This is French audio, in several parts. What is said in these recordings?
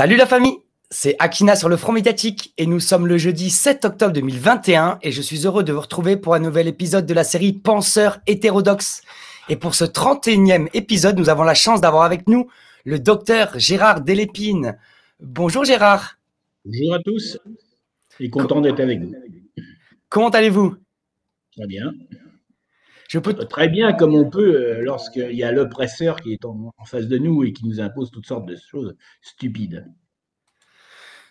Salut la famille, c'est Akina sur le front médiatique et nous sommes le jeudi 7 octobre 2021 et je suis heureux de vous retrouver pour un nouvel épisode de la série Penseurs hétérodoxes. Et pour ce 31e épisode, nous avons la chance d'avoir avec nous le docteur Gérard Delépine. Bonjour Gérard. Bonjour à tous et content d'être avec vous. Comment allez-vous Très bien. Je peux euh, très bien, comme on peut, euh, lorsqu'il y a l'oppresseur qui est en, face de nous et qui nous impose toutes sortes de choses stupides.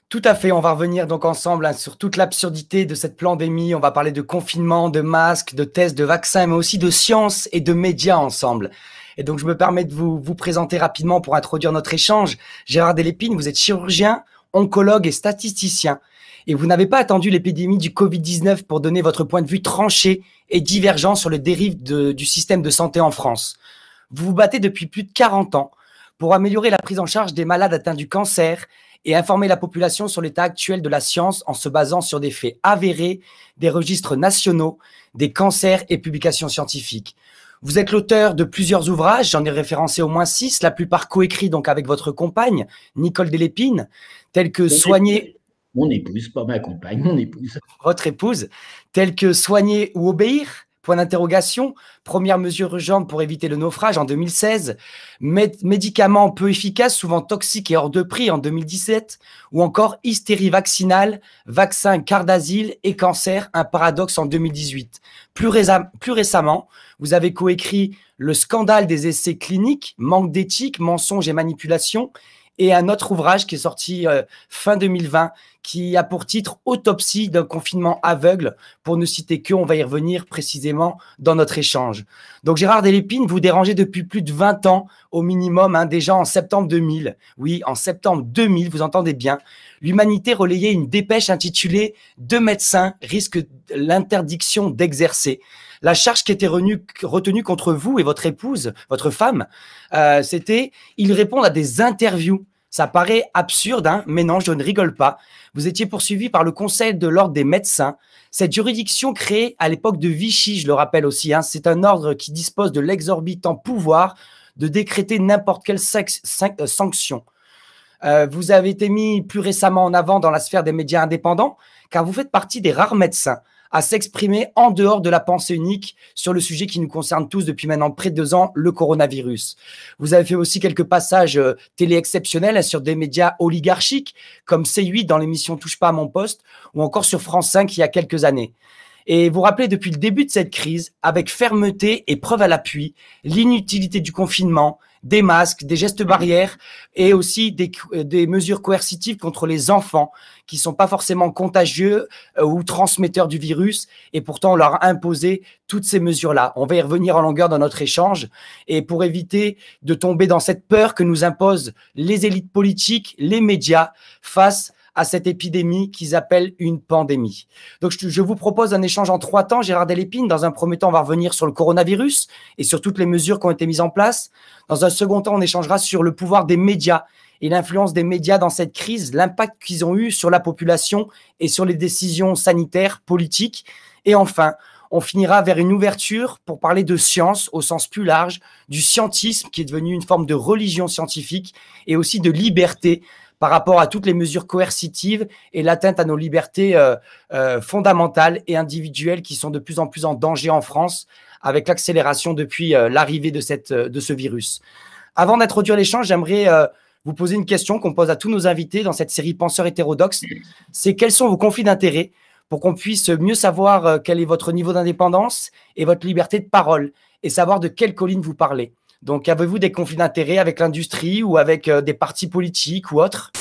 Tout à fait, on va revenir donc ensemble hein, sur toute l'absurdité de cette pandémie. On va parler de confinement, de masques, de tests, de vaccins, mais aussi de science et de médias ensemble. Et donc je me permets de vous, vous présenter rapidement pour introduire notre échange. Gérard Delépine, vous êtes chirurgien, oncologue et statisticien. Et vous n'avez pas attendu l'épidémie du Covid-19 pour donner votre point de vue tranché et divergent sur le dérive du système de santé en France. Vous vous battez depuis plus de 40 ans pour améliorer la prise en charge des malades atteints du cancer et informer la population sur l'état actuel de la science en se basant sur des faits avérés, des registres nationaux, des cancers et publications scientifiques. Vous êtes l'auteur de plusieurs ouvrages, j'en ai référencé au moins six, la plupart coécrits donc avec votre compagne, Nicole Delépine, tels que Soigner, mon épouse, pas ma compagne, mon épouse. Votre épouse, telle que soigner ou obéir Point d'interrogation. Première mesure urgente pour éviter le naufrage en 2016. médicaments peu efficaces, souvent toxiques et hors de prix en 2017. Ou encore hystérie vaccinale, vaccin, cardasile et cancer, un paradoxe en 2018. Plus, plus récemment, vous avez coécrit le scandale des essais cliniques, manque d'éthique, mensonges et manipulations et un autre ouvrage qui est sorti euh, fin 2020 qui a pour titre Autopsie d'un confinement aveugle. Pour ne citer que, on va y revenir précisément dans notre échange. Donc Gérard Delépine, vous dérangez depuis plus de 20 ans au minimum, hein, déjà en septembre 2000. Oui, en septembre 2000, vous entendez bien. L'humanité relayait une dépêche intitulée Deux médecins risquent l'interdiction d'exercer la charge qui était retenue, retenue contre vous et votre épouse, votre femme, euh, c'était ils répondent à des interviews ça paraît absurde, hein mais non, je ne rigole pas. Vous étiez poursuivi par le Conseil de l'ordre des médecins. Cette juridiction créée à l'époque de Vichy, je le rappelle aussi, hein, c'est un ordre qui dispose de l'exorbitant pouvoir de décréter n'importe quelle euh, sanction. Euh, vous avez été mis plus récemment en avant dans la sphère des médias indépendants, car vous faites partie des rares médecins à s'exprimer en dehors de la pensée unique sur le sujet qui nous concerne tous depuis maintenant près de deux ans, le coronavirus. Vous avez fait aussi quelques passages euh, télé exceptionnels sur des médias oligarchiques comme C8 dans l'émission Touche pas à mon poste ou encore sur France 5 il y a quelques années. Et vous rappelez depuis le début de cette crise, avec fermeté et preuve à l'appui, l'inutilité du confinement, des masques, des gestes barrières et aussi euh, des, mesures coercitives contre les enfants qui sont pas forcément contagieux euh, ou transmetteurs du virus et pourtant on leur imposer toutes ces mesures-là. On va y revenir en longueur dans notre échange et pour éviter de tomber dans cette peur que nous imposent les élites politiques, les médias face à cette épidémie qu'ils appellent une pandémie. Donc, je, vous propose un échange en trois temps, Gérard Delépine. Dans un premier temps, on va revenir sur le coronavirus et sur toutes les mesures qui ont été mises en place. Dans un second temps, on échangera sur le pouvoir des médias et l'influence des médias dans cette crise, l'impact qu'ils ont eu sur la population et sur les décisions sanitaires, politiques. Et enfin, on finira vers une ouverture pour parler de science au sens plus large, du scientisme qui est devenu une forme de religion scientifique et aussi de liberté par rapport à toutes les mesures coercitives et l'atteinte à nos libertés euh, euh, fondamentales et individuelles qui sont de plus en plus en danger en France avec l'accélération depuis euh, l'arrivée de, cette, de ce virus. Avant d'introduire l'échange, j'aimerais vous poser une question qu'on pose à tous nos invités dans cette série Penseurs hétérodoxes. C'est quels sont vos conflits d'intérêts pour qu'on puisse mieux savoir quel est votre niveau d'indépendance et votre liberté de parole et savoir de quelle colline vous parlez. Donc, avez-vous des conflits d'intérêts avec l'industrie ou avec euh, des partis politiques ou autres